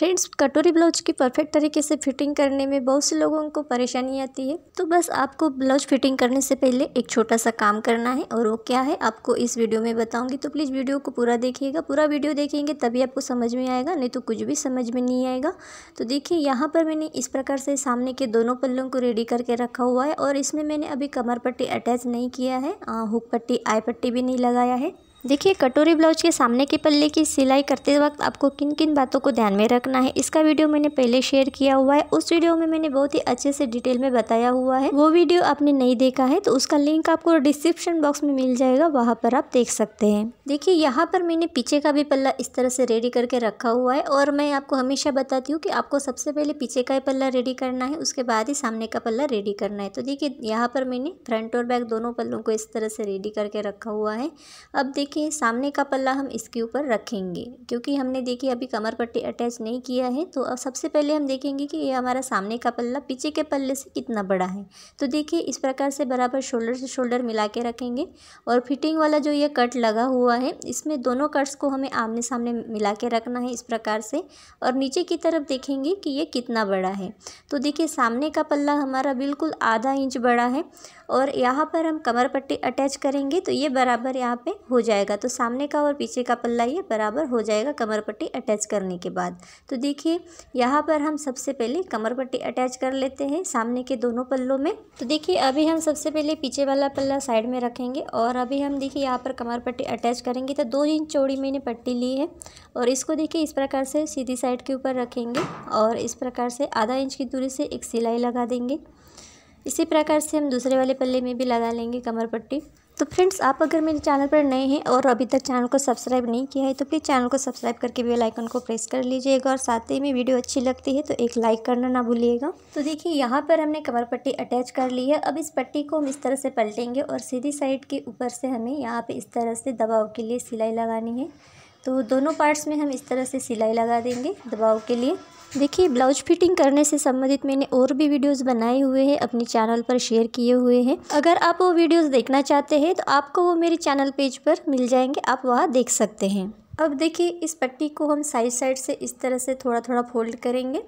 friends कटोरी blouse की perfect तरीके से फिटिंग करने में बहुत से लोगों को परेशानी आती है तो बस आपको ब्लाउज फिटिंग करने से पहले एक छोटा सा काम करना है और वो क्या है आपको इस वीडियो में बताऊंगी तो प्लीज़ वीडियो को पूरा देखिएगा पूरा वीडियो देखेंगे तभी आपको समझ में आएगा नहीं तो कुछ भी समझ में नहीं आएगा तो देखिए यहाँ पर मैंने इस प्रकार से सामने के दोनों पल्लों को रेडी करके रखा हुआ है और इसमें मैंने अभी कमर पट्टी अटैच नहीं किया है हुक पट्टी आई पट्टी भी नहीं लगाया है देखिए कटोरी ब्लाउज के सामने के पल्ले की सिलाई करते वक्त आपको किन किन बातों को ध्यान में रखना है इसका वीडियो मैंने पहले शेयर किया हुआ है उस वीडियो में मैंने बहुत ही अच्छे से डिटेल में बताया हुआ है वो वीडियो आपने नहीं देखा है तो उसका लिंक आपको डिस्क्रिप्शन बॉक्स में मिल जाएगा वहाँ पर आप देख सकते हैं देखिए यहाँ पर मैंने पीछे का भी पल्ला इस तरह से रेडी करके रखा हुआ है और मैं आपको हमेशा बताती हूँ कि आपको सबसे पहले पीछे का पल्ला रेडी करना है उसके बाद ही सामने का पल्ला रेडी करना है तो देखिये यहाँ पर मैंने फ्रंट और बैक दोनों पल्लों को इस तरह से रेडी करके रखा हुआ है अब देखिए देखिए सामने का पल्ला हम इसके ऊपर रखेंगे क्योंकि हमने देखिए अभी कमर पट्टी अटैच नहीं किया है तो अब सबसे पहले हम देखेंगे कि ये हमारा सामने का पल्ला पीछे के पल्ले से कितना बड़ा है तो देखिए इस प्रकार से बराबर शोल्डर से शोल्डर मिला के रखेंगे और फिटिंग वाला जो ये कट लगा हुआ है इसमें दोनों कट्स को हमें आमने सामने मिला के रखना है इस प्रकार से और नीचे की तरफ देखेंगे कि ये कितना बड़ा है तो देखिए सामने का पल्ला हमारा बिल्कुल आधा इंच बड़ा है और यहाँ पर हम कमर पट्टी अटैच करेंगे तो ये बराबर यहाँ पर हो जाए जाएगा तो सामने का और पीछे का पल्ला ये बराबर हो जाएगा कमर पट्टी अटैच करने के बाद तो देखिए यहाँ पर हम सबसे पहले कमर पट्टी अटैच कर लेते हैं सामने के दोनों पल्लों में तो देखिए अभी हम सबसे पहले पीछे वाला पल्ला साइड में रखेंगे और अभी हम देखिए यहाँ पर कमर पट्टी अटैच करेंगे तो दो इंच चौड़ी मैंने पट्टी ली है और इसको देखिए इस प्रकार से सीधी साइड के ऊपर रखेंगे और इस प्रकार से आधा इंच की दूरी से एक सिलाई लगा देंगे इसी प्रकार से हम दूसरे वाले पल्ले में भी लगा लेंगे कमर पट्टी तो फ्रेंड्स आप अगर मेरे चैनल पर नए हैं और अभी तक चैनल को सब्सक्राइब नहीं किया है तो प्लीज़ चैनल को सब्सक्राइब करके बेल आइकन को प्रेस कर लीजिएगा और साथ ही में वीडियो अच्छी लगती है तो एक लाइक करना ना भूलिएगा तो देखिए यहाँ पर हमने कमर पट्टी अटैच कर ली है अब इस पट्टी को हम इस तरह से पलटेंगे और सीधी साइड के ऊपर से हमें यहाँ पर इस तरह से दबाव के लिए सिलाई लगानी है तो दोनों पार्ट्स में हम इस तरह से सिलाई लगा देंगे दबाव के लिए देखिए ब्लाउज फिटिंग करने से संबंधित मैंने और भी वीडियोस बनाए हुए हैं अपने चैनल पर शेयर किए हुए हैं अगर आप वो वीडियोस देखना चाहते हैं तो आपको वो मेरे चैनल पेज पर मिल जाएंगे आप वहाँ देख सकते हैं अब देखिए इस पट्टी को हम साइड साइड से इस तरह से थोड़ा थोड़ा फोल्ड करेंगे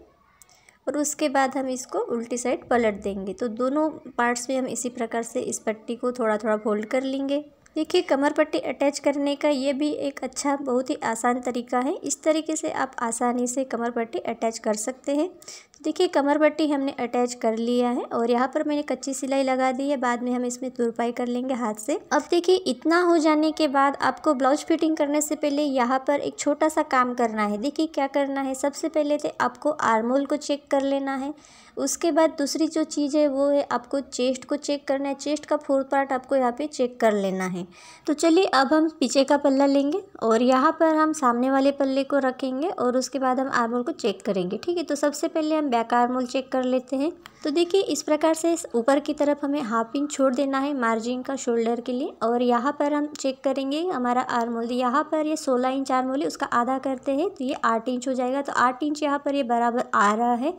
और उसके बाद हम इसको उल्टी साइड पलट देंगे तो दोनों पार्ट्स में हम इसी प्रकार से इस पट्टी को थोड़ा थोड़ा फोल्ड कर लेंगे देखिए कमर पट्टी अटैच करने का ये भी एक अच्छा बहुत ही आसान तरीका है इस तरीके से आप आसानी से कमर पट्टी अटैच कर सकते हैं तो देखिए कमर पट्टी हमने अटैच कर लिया है और यहाँ पर मैंने कच्ची सिलाई लगा दी है बाद में हम इसमें तुरपाई कर लेंगे हाथ से अब देखिए इतना हो जाने के बाद आपको ब्लाउज फिटिंग करने से पहले यहाँ पर एक छोटा सा काम करना है देखिए क्या करना है सबसे पहले तो आपको आर्मोल को चेक कर लेना है उसके बाद दूसरी जो चीज़ है वो है आपको चेस्ट को चेक करना है चेस्ट का फोर पार्ट आपको यहाँ पे चेक कर लेना है तो चलिए अब हम पीछे का पल्ला लेंगे और यहाँ पर हम सामने वाले पल्ले को रखेंगे और उसके बाद हम आर्मोल को चेक करेंगे ठीक है तो सबसे पहले हम बैक आर्मोल चेक कर लेते हैं तो देखिए इस प्रकार से ऊपर की तरफ हमें हाफ इंच छोड़ देना है मार्जिन का शोल्डर के लिए और यहाँ पर हम चेक करेंगे हमारा आर्मोल यहाँ पर ये सोलह इंच आर्मोल है उसका आधा करते हैं तो ये आठ इंच हो जाएगा तो आठ इंच यहाँ पर ये बराबर आ रहा है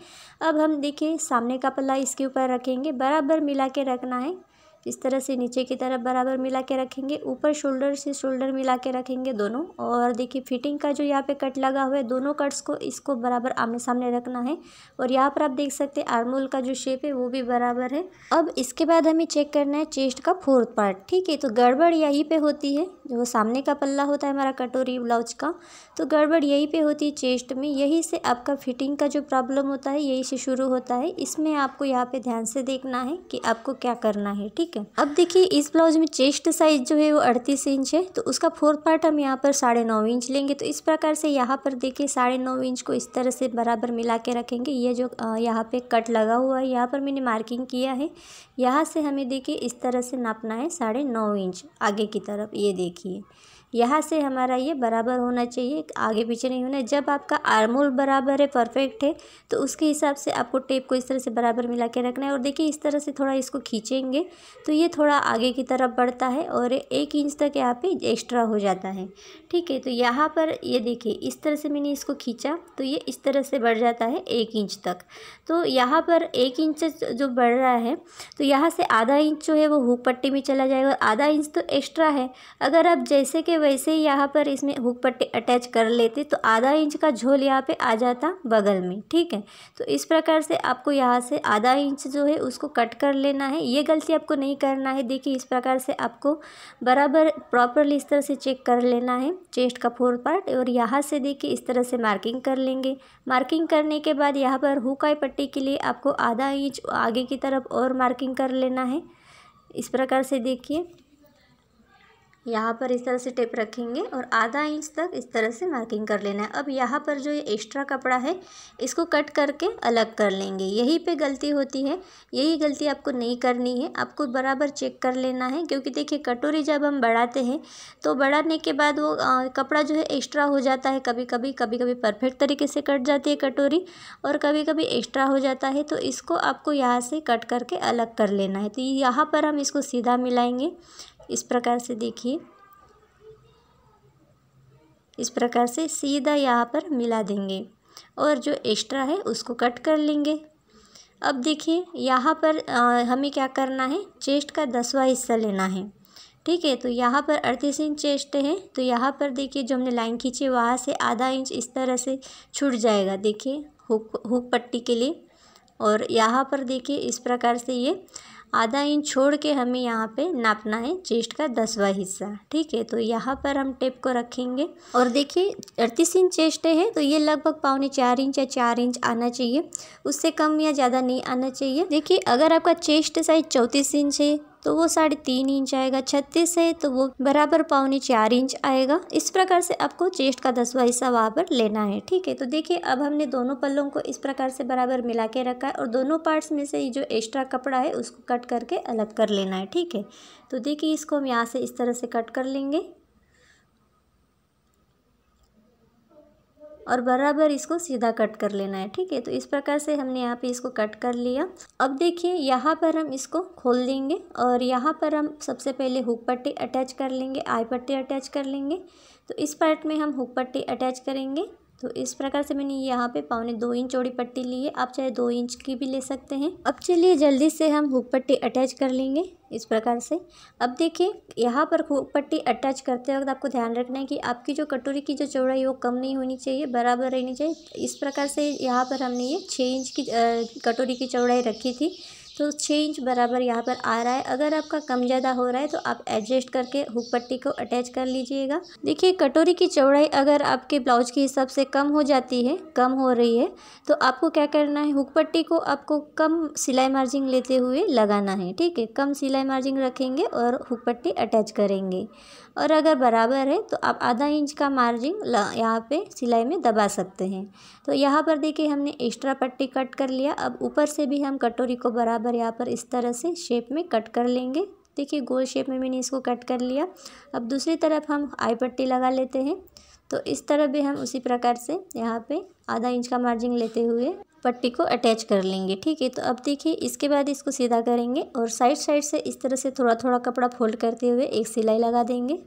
अब हम देखिए के सामने का पल्ला इसके ऊपर रखेंगे बराबर मिला के रखना है इस तरह से नीचे की तरफ बराबर मिला के रखेंगे ऊपर शोल्डर से शोल्डर मिला के रखेंगे दोनों और देखिए फिटिंग का जो यहाँ पे कट लगा हुआ है दोनों कट्स को इसको बराबर आमने सामने रखना है और यहाँ पर आप देख सकते हैं आर्मोल का जो शेप है वो भी बराबर है अब इसके बाद हमें चेक करना है चेस्ट का फोर्थ पार्ट ठीक है तो गड़बड़ यहीं पर होती है जो सामने का पल्ला होता है हमारा कटोरी ब्लाउज का तो गड़बड़ यहीं पर होती है चेस्ट में यहीं से आपका फिटिंग का जो प्रॉब्लम होता है यहीं से शुरू होता है इसमें आपको यहाँ पर ध्यान से देखना है कि आपको क्या करना है ठीक ठीक है अब देखिए इस ब्लाउज में चेस्ट साइज जो है वो अड़तीस इंच है तो उसका फोर्थ पार्ट हम यहाँ पर साढ़े नौ इंच लेंगे तो इस प्रकार से यहाँ पर देखिए साढ़े नौ इंच को इस तरह से बराबर मिला के रखेंगे ये जो यहाँ पे कट लगा हुआ है यहाँ पर मैंने मार्किंग किया है यहाँ से हमें देखिए इस तरह से नापना है साढ़े नौ इंच आगे की तरफ ये देखिए यहाँ से हमारा ये बराबर होना चाहिए आगे पीछे नहीं होना जब आपका आर्मोल बराबर है परफेक्ट है तो उसके हिसाब से आपको टेप को इस तरह से बराबर मिला के रखना है और देखिए इस तरह से थोड़ा इसको खींचेंगे तो ये थोड़ा आगे की तरफ बढ़ता है और एक इंच तक यहाँ पे एक्स्ट्रा हो जाता है ठीक है तो यहाँ पर ये देखिए इस तरह से मैंने इसको खींचा तो ये इस तरह से बढ़ जाता है एक इंच तक तो यहाँ पर एक इंच जो बढ़ रहा है तो यहाँ से आधा इंच जो है वो हुक पट्टी में चला जाएगा आधा इंच तो एक्स्ट्रा है अगर आप जैसे के वैसे ही यहाँ पर इसमें हुक पट्टी अटैच कर लेते तो आधा इंच का झोल यहाँ पे आ जाता बगल में ठीक है तो इस प्रकार से आपको यहाँ से आधा इंच जो है उसको कट कर लेना है ये गलती आपको नहीं करना है देखिए इस प्रकार से आपको बराबर प्रॉपरली इस तरह से चेक कर लेना है चेस्ट का फोर पार्ट और यहाँ से देखिए इस तरह से मार्किंग कर लेंगे मार्किंग करने के बाद यहाँ पर हुक आई पट्टी के लिए आपको आधा इंच आगे की तरफ और मार्किंग कर लेना है इस प्रकार से देखिए यहाँ पर इस तरह से टेप रखेंगे और आधा इंच तक इस तरह से मार्किंग कर लेना है अब यहाँ पर जो ये एक्स्ट्रा कपड़ा है इसको कट करके अलग कर लेंगे यही पे गलती होती है यही गलती आपको नहीं करनी है आपको बराबर चेक कर लेना है क्योंकि देखिए कटोरी जब हम बढ़ाते हैं तो बढ़ाने के बाद वो आ, कपड़ा जो है एक्स्ट्रा हो जाता है कभी कभी कभी कभी परफेक्ट तरीके से कट जाती है कटोरी और कभी कभी एक्स्ट्रा हो जाता है तो इसको आपको यहाँ से कट करके अलग कर लेना है तो यहाँ पर हम इसको सीधा मिलाएँगे इस प्रकार से देखिए इस प्रकार से सीधा यहाँ पर मिला देंगे और जो एक्स्ट्रा है उसको कट कर लेंगे अब देखिए यहाँ पर आ, हमें क्या करना है चेस्ट का दसवा हिस्सा लेना है ठीक है तो यहाँ पर अड़तीस इंच चेस्ट है तो यहाँ पर देखिए जो हमने लाइन खींची वहाँ से आधा इंच इस तरह से छूट जाएगा देखिए हुक हुक पट्टी के लिए और यहाँ पर देखिए इस प्रकार से ये आधा इंच छोड़ के हमें यहाँ पे नापना है चेस्ट का दसवा हिस्सा ठीक है तो यहाँ पर हम टेप को रखेंगे और देखिए अड़तीस इंच चेस्ट है तो ये लगभग पावने चार इंच या चार इंच आना चाहिए उससे कम या ज़्यादा नहीं आना चाहिए देखिए अगर आपका चेस्ट साइज चौंतीस इंच है तो वो साढ़े तीन इंच आएगा छत्तीस है तो वो बराबर पावनी चार इंच आएगा इस प्रकार से आपको चेस्ट का दसवा हिस्सा वहाँ पर लेना है ठीक है तो देखिए अब हमने दोनों पल्लों को इस प्रकार से बराबर मिला के रखा है और दोनों पार्ट्स में से ये जो एक्स्ट्रा कपड़ा है उसको कट करके अलग कर लेना है ठीक है तो देखिए इसको हम यहाँ से इस तरह से कट कर लेंगे और बराबर इसको सीधा कट कर लेना है ठीक है तो इस प्रकार से हमने यहाँ पे इसको कट कर लिया अब देखिए यहाँ पर हम इसको खोल देंगे और यहाँ पर हम सबसे पहले हुक पट्टी अटैच कर लेंगे आई पट्टी अटैच कर लेंगे तो इस पार्ट में हम हुक पट्टी अटैच करेंगे तो इस प्रकार से मैंने यहाँ पे पावने दो इंच चौड़ी पट्टी ली है आप चाहे दो इंच की भी ले सकते हैं अब चलिए जल्दी से हम हुक पट्टी अटैच कर लेंगे इस प्रकार से अब देखिए यहाँ पर हुक पट्टी अटैच करते वक्त आपको ध्यान रखना है कि आपकी जो कटोरी की जो चौड़ाई वो कम नहीं होनी चाहिए बराबर रहनी चाहिए इस प्रकार से यहाँ पर हमने ये छः इंच की कटोरी की चौड़ाई रखी थी तो छः इंच बराबर यहाँ पर आ रहा है अगर आपका कम ज़्यादा हो रहा है तो आप एडजस्ट करके हुक पट्टी को अटैच कर लीजिएगा देखिए कटोरी की चौड़ाई अगर आपके ब्लाउज के हिसाब से कम हो जाती है कम हो रही है तो आपको क्या करना है हुक पट्टी को आपको कम सिलाई मार्जिन लेते हुए लगाना है ठीक है कम सिलाई मार्जिन रखेंगे और हुक पट्टी अटैच करेंगे और अगर बराबर है तो आप आधा इंच का मार्जिन यहाँ पे सिलाई में दबा सकते हैं तो यहाँ पर देखिए हमने एक्स्ट्रा पट्टी कट कर लिया अब ऊपर से भी हम कटोरी को बराबर यहाँ पर इस तरह से शेप में कट कर लेंगे देखिए गोल शेप में मैंने इसको कट कर लिया अब दूसरी तरफ हम आई पट्टी लगा लेते हैं तो इस तरह भी हम उसी प्रकार से यहाँ पे आधा इंच का मार्जिन लेते हुए पट्टी को अटैच कर लेंगे ठीक है तो अब देखिए इसके बाद इसको सीधा करेंगे और साइड साइड से इस तरह से थोड़ा थोड़ा कपड़ा फोल्ड करते हुए एक सिलाई लगा देंगे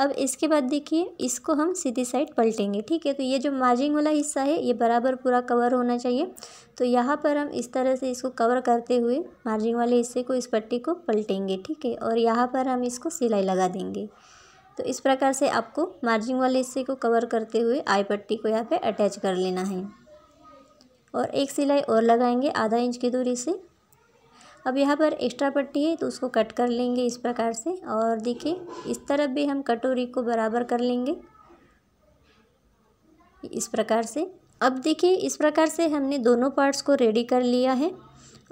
अब इसके बाद देखिए इसको हम सीधी साइड पलटेंगे ठीक है तो ये जो मार्जिंग वाला हिस्सा है ये बराबर पूरा कवर होना चाहिए तो यहाँ पर हम इस तरह से इसको कवर करते हुए मार्जिंग वाले हिस्से को इस पट्टी को पलटेंगे ठीक है और यहाँ पर हम इसको सिलाई लगा देंगे तो इस प्रकार से आपको मार्जिंग वाले हिस्से को कवर करते हुए आई पट्टी को यहाँ पर अटैच कर लेना है और एक सिलाई और लगाएंगे आधा इंच की दूरी से अब यहाँ पर एक्स्ट्रा पट्टी है तो उसको कट कर लेंगे इस प्रकार से और देखिए इस तरफ भी हम कटोरी को बराबर कर लेंगे इस प्रकार से अब देखिए इस प्रकार से हमने दोनों पार्ट्स को रेडी कर लिया है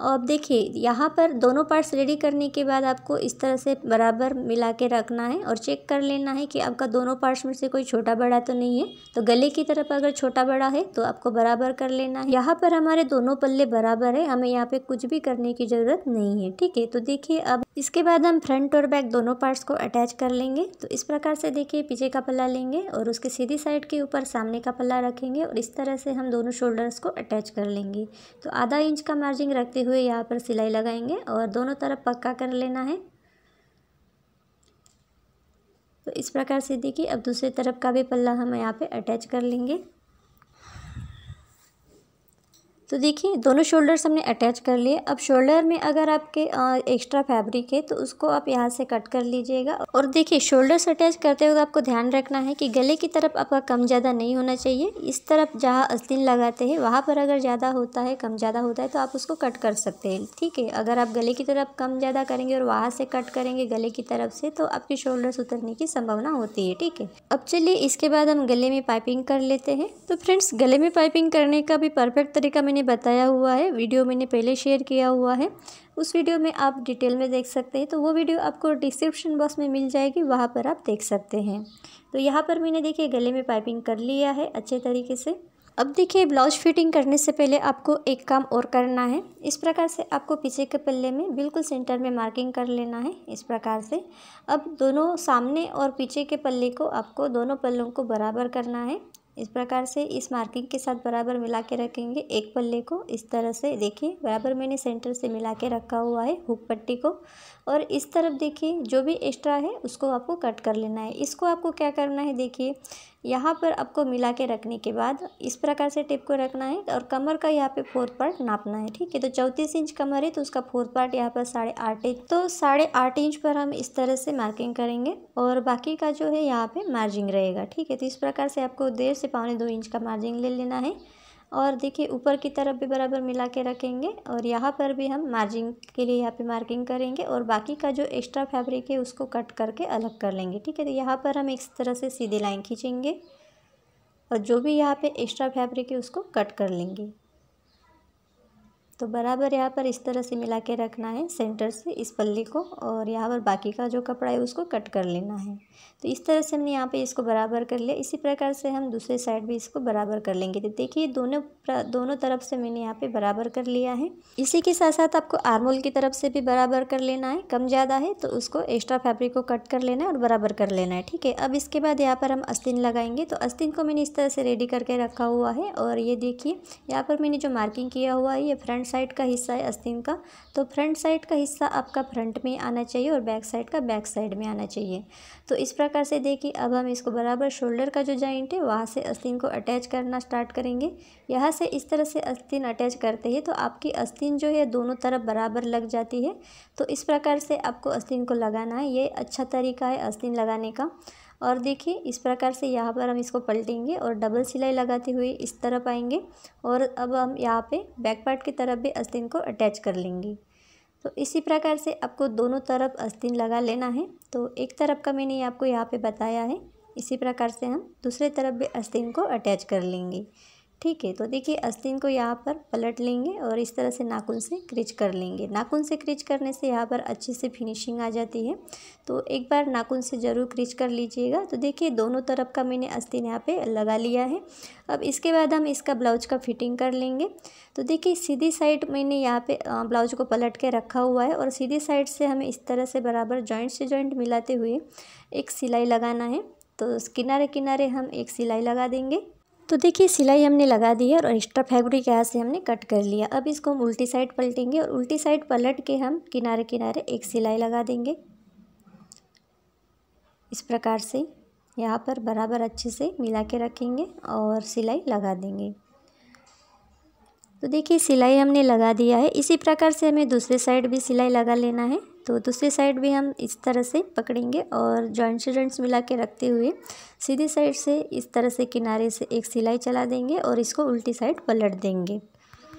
और अब देखिए यहाँ पर दोनों पार्ट्स रेडी करने के बाद आपको इस तरह से बराबर मिला के रखना है और चेक कर लेना है कि आपका दोनों पार्ट्स में से कोई छोटा बड़ा तो नहीं है तो गले की तरफ अगर छोटा बड़ा है तो आपको बराबर कर लेना है यहाँ पर हमारे दोनों पल्ले बराबर है हमें यहाँ पे कुछ भी करने की ज़रूरत नहीं है ठीक है तो देखिए अब इसके बाद हम फ्रंट और बैक दोनों पार्ट्स को अटैच कर लेंगे तो इस प्रकार से देखिए पीछे का पल्ला लेंगे और उसके सीधी साइड के ऊपर सामने का पल्ला रखेंगे और इस तरह से हम दोनों शोल्डर्स को अटैच कर लेंगे तो आधा इंच का मार्जिन रखते हुए हुए यहाँ पर सिलाई लगाएंगे और दोनों तरफ पक्का कर लेना है तो इस प्रकार से देखिए अब दूसरे तरफ का भी पल्ला हम यहाँ पे अटैच कर लेंगे तो देखिए दोनों शोल्डर्स हमने अटैच कर लिए अब शोल्डर में अगर आपके एक्स्ट्रा फैब्रिक है तो उसको आप यहाँ से कट कर लीजिएगा और देखिए शोल्डर्स अटैच करते हुए आपको ध्यान रखना है कि गले की तरफ आपका कम ज़्यादा नहीं होना चाहिए इस तरफ जहाँ अस्तिन लगाते हैं वहाँ पर अगर ज़्यादा होता है कम ज़्यादा होता है तो आप उसको कट कर सकते हैं ठीक है अगर आप गले की तरफ कम ज़्यादा करेंगे और वहाँ से कट करेंगे गले की तरफ से तो आपके शोल्डर्स उतरने की संभावना होती है ठीक है अब चलिए इसके बाद हम गले में पाइपिंग कर लेते हैं तो फ्रेंड्स गले में पाइपिंग करने का भी परफेक्ट तरीका मैंने मैंने बताया हुआ है वीडियो मैंने पहले शेयर किया हुआ है उस वीडियो में आप डिटेल में देख सकते हैं तो वो वीडियो आपको डिस्क्रिप्शन बॉक्स में मिल जाएगी वहाँ पर आप देख सकते हैं तो यहाँ पर मैंने देखिए गले में पाइपिंग कर लिया है अच्छे तरीके से अब देखिए ब्लाउज फिटिंग करने से पहले आपको एक काम और करना है इस प्रकार से आपको पीछे के पल्ले में बिल्कुल सेंटर में मार्किंग कर लेना है इस प्रकार से अब दोनों सामने और पीछे के पल्ले को आपको दोनों पल्लों को बराबर करना है इस प्रकार से इस मार्किंग के साथ बराबर मिला के रखेंगे एक पल्ले को इस तरह से देखिए बराबर मैंने सेंटर से मिला के रखा हुआ है हुक पट्टी को और इस तरफ देखिए जो भी एक्स्ट्रा है उसको आपको कट कर लेना है इसको आपको क्या करना है देखिए यहाँ पर आपको मिला के रखने के बाद इस प्रकार से टेप को रखना है और कमर का यहाँ पे फोर्थ पार्ट नापना है ठीक है तो चौंतीस इंच कमर है तो उसका फोर्थ पार्ट यहाँ पर साढ़े आठ इंच तो साढ़े आठ इंच पर हम इस तरह से मार्किंग करेंगे और बाकी का जो है यहाँ पे मार्जिंग रहेगा ठीक है तो इस प्रकार से आपको डेढ़ से पौने दो इंच का मार्जिंग ले लेना है और देखिए ऊपर की तरफ भी बराबर मिला के रखेंगे और यहाँ पर भी हम मार्जिंग के लिए यहाँ पे मार्किंग करेंगे और बाकी का जो एक्स्ट्रा फैब्रिक है उसको कट करके अलग कर लेंगे ठीक है तो यहाँ पर हम इस तरह से सीधी लाइन खींचेंगे और जो भी यहाँ पे एक्स्ट्रा फैब्रिक है उसको कट कर लेंगे तो बराबर यहाँ पर इस तरह से मिला के रखना है सेंटर से इस पल्ली को और यहाँ पर बाकी का जो कपड़ा है उसको कट कर लेना है तो इस तरह से हमने यहाँ पे इसको बराबर कर लिया इसी प्रकार से हम दूसरे साइड भी इसको बराबर कर लेंगे तो देखिए दोनों दोनों तरफ से मैंने यहाँ पे बराबर कर लिया है इसी के साथ साथ आपको आर्मोल की तरफ से भी बराबर कर लेना है कम ज़्यादा है तो उसको एक्स्ट्रा फैब्रिक को कट कर लेना है और बराबर कर लेना है ठीक है अब इसके बाद यहाँ पर हम अस्तिन लगाएंगे तो अस्तिन को मैंने इस तरह से रेडी करके रखा हुआ है और ये देखिए यहाँ पर मैंने जो मार्किंग किया हुआ है ये फ्रंट साइड का हिस्सा है अस्तिन का तो फ्रंट साइड का हिस्सा आपका फ्रंट में आना चाहिए और बैक साइड का बैक साइड में आना चाहिए तो इस प्रकार से देखिए अब हम इसको बराबर शोल्डर का जो जॉइंट है वहाँ से अस्तिन को अटैच करना स्टार्ट करेंगे यहाँ से इस तरह से अस्तिन अटैच करते हैं तो आपकी अस्तिन जो है दोनों तरफ बराबर लग जाती है तो इस प्रकार से आपको अस्तिन को लगाना है ये अच्छा तरीका है अस्तिन लगाने का और देखिए इस प्रकार से यहाँ पर हम इसको पलटेंगे और डबल सिलाई लगाते हुए इस तरफ आएंगे और अब हम यहाँ पे बैक पार्ट की तरफ भी अस्तिन को अटैच कर लेंगे तो इसी प्रकार से आपको दोनों तरफ आस्तीन लगा लेना है तो एक तरफ का मैंने आपको यहाँ पर बताया है इसी प्रकार से हम दूसरे तरफ भी अस्तिन को अटैच कर लेंगे ठीक है तो देखिए अस्तिन को यहाँ पर पलट लेंगे और इस तरह से नाखून से क्रिच कर लेंगे नाखून से क्रिच करने से यहाँ पर अच्छे से फिनिशिंग आ जाती है तो एक बार नाखून से ज़रूर क्रिच कर लीजिएगा तो देखिए दोनों तरफ का मैंने अस्तिन यहाँ पे लगा लिया है अब इसके बाद हम इसका ब्लाउज का फिटिंग कर लेंगे तो देखिए सीधी साइड मैंने यहाँ पर ब्लाउज को पलट के रखा हुआ है और सीधी साइड से हमें इस तरह से बराबर जॉइंट से जॉइंट मिलाते हुए एक सिलाई लगाना है तो किनारे किनारे हम एक सिलाई लगा देंगे तो देखिए सिलाई हमने लगा दी है और एक्स्ट्रा फैब्रिक यहाँ से हमने कट कर लिया अब इसको हम उल्टी साइड पलटेंगे और उल्टी साइड पलट के हम किनारे किनारे एक सिलाई लगा देंगे इस प्रकार से यहाँ पर बराबर अच्छे से मिला के रखेंगे और सिलाई लगा देंगे तो देखिए सिलाई हमने लगा दिया है इसी प्रकार से हमें दूसरे साइड भी सिलाई लगा लेना है तो दूसरी साइड भी हम इस तरह से पकड़ेंगे और जॉइंट से जॉइंट्स मिला के रखते हुए सीधी साइड से इस तरह से किनारे से एक सिलाई चला देंगे और इसको उल्टी साइड पलट देंगे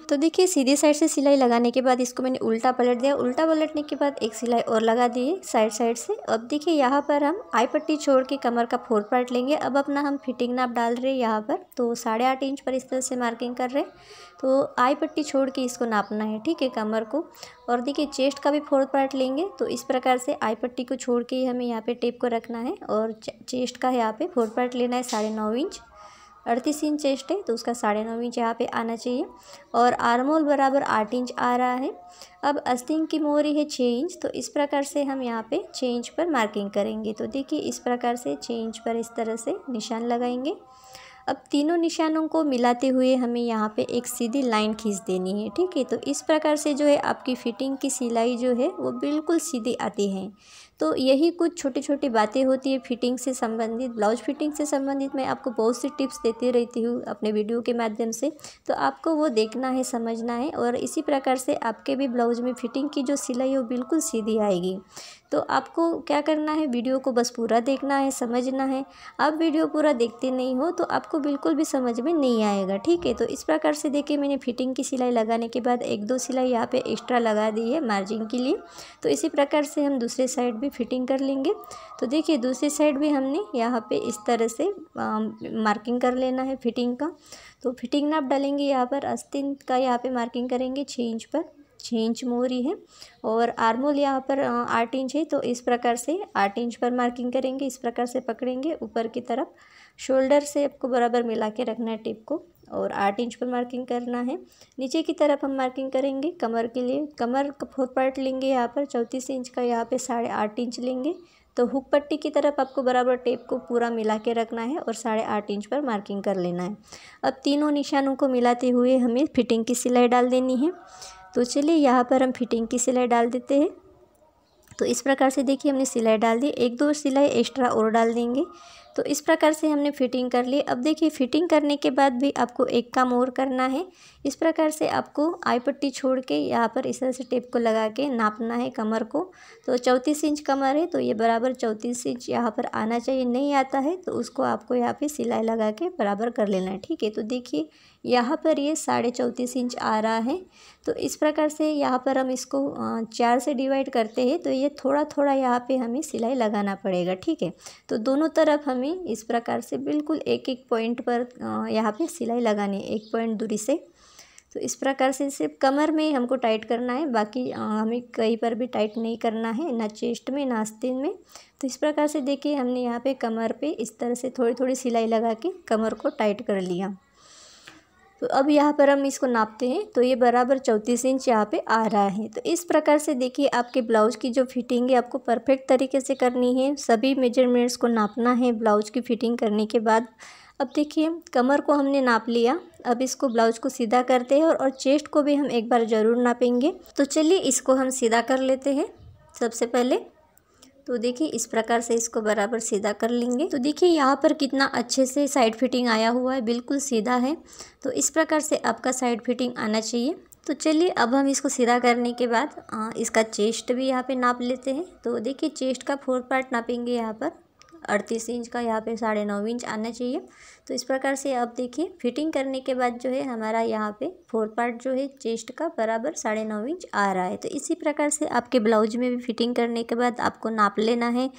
तो देखिए सीधी साइड से सिलाई लगाने के बाद इसको मैंने उल्टा पलट दिया उल्टा पलटने के बाद एक सिलाई और लगा दी साइड साइड से अब देखिए यहाँ पर हम आई पट्टी छोड़ के कमर का फोर पार्ट लेंगे अब अपना हम फिटिंग नाप डाल रहे हैं यहाँ पर तो साढ़े आठ इंच पर इस तरह से मार्किंग कर रहे हैं तो आई पट्टी छोड़ के इसको नापना है ठीक है कमर को और देखिए चेस्ट का भी फोर पार्ट लेंगे तो इस प्रकार से आई पट्टी को छोड़ के ही हमें यहाँ पर टेप को रखना है और चेस्ट का यहाँ पर फोर पार्ट लेना है साढ़े नौ इंच अड़तीस इंच चेस्ट है तो उसका साढ़े नौ इंच यहाँ पे आना चाहिए और आर्मोल बराबर आठ इंच आ रहा है अब अस्तिंग की मोरी है छः इंच तो इस प्रकार से हम यहाँ पे छः इंच पर मार्किंग करेंगे तो देखिए इस प्रकार से छः इंच पर इस तरह से निशान लगाएंगे अब तीनों निशानों को मिलाते हुए हमें यहाँ पे एक सीधी लाइन खींच देनी है ठीक है तो इस प्रकार से जो है आपकी फिटिंग की सिलाई जो है वो बिल्कुल सीधी आती है तो यही कुछ छोटी छोटी बातें होती है फिटिंग से संबंधित ब्लाउज फिटिंग से संबंधित मैं आपको बहुत सी टिप्स देती रहती हूँ अपने वीडियो के माध्यम से तो आपको वो देखना है समझना है और इसी प्रकार से आपके भी ब्लाउज में फिटिंग की जो सिलाई है वो बिल्कुल सीधी आएगी तो आपको क्या करना है वीडियो को बस पूरा देखना है समझना है आप वीडियो पूरा देखते नहीं हो तो आपको बिल्कुल भी समझ में नहीं आएगा ठीक है तो इस प्रकार से देखिए मैंने फिटिंग की सिलाई लगाने के बाद एक दो सिलाई यहाँ पे एक्स्ट्रा लगा दी है मार्जिन के लिए तो इसी प्रकार से हम दूसरे साइड भी फिटिंग कर लेंगे तो देखिए दूसरी साइड भी हमने यहाँ पर इस तरह से आ, मार्किंग कर लेना है फिटिंग का तो फिटिंग नाप डालेंगे यहाँ पर अस्तिन का यहाँ पे मार्किंग करेंगे छः इंच पर छः इंच मोहरी है और आर्मोल यहाँ पर आठ इंच है तो इस प्रकार से आठ इंच पर मार्किंग करेंगे इस प्रकार से पकड़ेंगे ऊपर की तरफ शोल्डर से आपको बराबर मिला के रखना है टिप को और आठ इंच पर मार्किंग करना है नीचे की तरफ हम मार्किंग करेंगे कमर के लिए कमर का फोर पार्ट लेंगे यहाँ पर चौंतीस इंच का यहाँ पर साढ़े आठ इंच लेंगे तो हुक पट्टी की तरफ आपको बराबर टेप को पूरा मिला के रखना है और साढ़े आठ इंच पर मार्किंग कर लेना है अब तीनों निशानों को मिलाते हुए हमें फिटिंग की सिलाई डाल देनी है तो चलिए यहाँ पर हम फिटिंग की सिलाई डाल देते हैं तो इस प्रकार से देखिए हमने सिलाई डाल दी एक दो सिलाई एक्स्ट्रा और डाल देंगे तो इस प्रकार से हमने फिटिंग कर ली अब देखिए फिटिंग करने के बाद भी आपको एक काम और करना है इस प्रकार से आपको आई पट्टी छोड़ के यहाँ पर इस तरह से टेप को लगा के नापना है कमर को तो चौंतीस इंच कमर है तो ये बराबर चौंतीस इंच यहाँ पर आना चाहिए नहीं आता है तो उसको आपको यहाँ पर सिलाई लगा के बराबर कर लेना है ठीक है तो देखिए यहाँ पर ये साढ़े चौंतीस इंच आ रहा है तो इस प्रकार से यहाँ पर हम इसको चार से डिवाइड करते हैं तो ये थोड़ा थोड़ा यहाँ पर हमें सिलाई लगाना पड़ेगा ठीक है तो दोनों तरफ हम हमें इस प्रकार से बिल्कुल एक एक पॉइंट पर यहाँ पे सिलाई लगानी है एक पॉइंट दूरी से तो इस प्रकार से सिर्फ कमर में ही हमको टाइट करना है बाकी हमें कहीं पर भी टाइट नहीं करना है ना चेस्ट में ना आस्तीन में तो इस प्रकार से देखिए हमने यहाँ पे कमर पे इस तरह से थोड़ी थोड़ी सिलाई लगा के कमर को टाइट कर लिया तो अब यहाँ पर हम इसको नापते हैं तो ये बराबर चौंतीस इंच यहाँ पे आ रहा है तो इस प्रकार से देखिए आपके ब्लाउज की जो फिटिंग है आपको परफेक्ट तरीके से करनी है सभी मेजरमेंट्स को नापना है ब्लाउज की फिटिंग करने के बाद अब देखिए कमर को हमने नाप लिया अब इसको ब्लाउज को सीधा करते हैं और, और चेस्ट को भी हम एक बार ज़रूर नापेंगे तो चलिए इसको हम सीधा कर लेते हैं सबसे पहले तो देखिए इस प्रकार से इसको बराबर सीधा कर लेंगे तो देखिए यहाँ पर कितना अच्छे से साइड फिटिंग आया हुआ है बिल्कुल सीधा है तो इस प्रकार से आपका साइड फिटिंग आना चाहिए तो चलिए अब हम इसको सीधा करने के बाद आ, इसका चेस्ट भी यहाँ पे नाप लेते हैं तो देखिए चेस्ट का फोर पार्ट नापेंगे यहाँ पर अड़तीस इंच का यहाँ पे साढ़े नौ इंच आना चाहिए तो इस प्रकार से आप देखिए फिटिंग करने के बाद जो है हमारा यहाँ पे फोर पार्ट जो है चेस्ट का बराबर साढ़े नौ इंच आ रहा है तो इसी प्रकार से आपके ब्लाउज में भी फिटिंग करने के बाद आपको नाप लेना है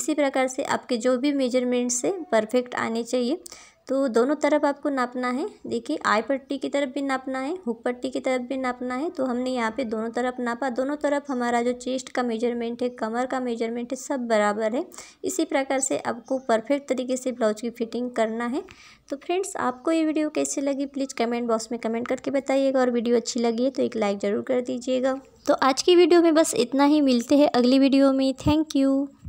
इसी प्रकार से आपके जो भी मेजरमेंट्स है परफेक्ट आने चाहिए तो दोनों तरफ आपको नापना है देखिए आई पट्टी की तरफ भी नापना है हुक पट्टी की तरफ भी नापना है तो हमने यहाँ पे दोनों तरफ नापा दोनों तरफ हमारा जो चेस्ट का मेजरमेंट है कमर का मेजरमेंट है सब बराबर है इसी प्रकार से आपको परफेक्ट तरीके से ब्लाउज की फिटिंग करना है तो फ्रेंड्स आपको ये वीडियो कैसी लगी प्लीज़ कमेंट बॉक्स में कमेंट करके बताइएगा और वीडियो अच्छी लगी है तो एक लाइक ज़रूर कर दीजिएगा तो आज की वीडियो में बस इतना ही मिलते हैं अगली वीडियो में थैंक यू